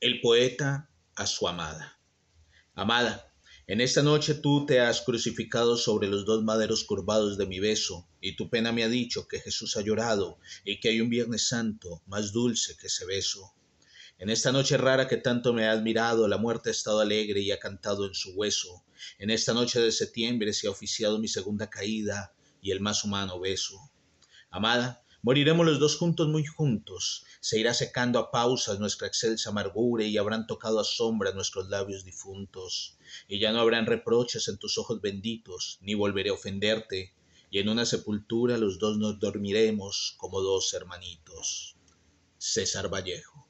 el poeta a su amada. Amada, en esta noche tú te has crucificado sobre los dos maderos curvados de mi beso, y tu pena me ha dicho que Jesús ha llorado y que hay un Viernes Santo más dulce que ese beso. En esta noche rara que tanto me ha admirado, la muerte ha estado alegre y ha cantado en su hueso. En esta noche de septiembre se ha oficiado mi segunda caída y el más humano beso. Amada, Moriremos los dos juntos muy juntos. Se irá secando a pausas nuestra excelsa amargura y habrán tocado a sombra nuestros labios difuntos. Y ya no habrán reproches en tus ojos benditos, ni volveré a ofenderte. Y en una sepultura los dos nos dormiremos como dos hermanitos. César Vallejo.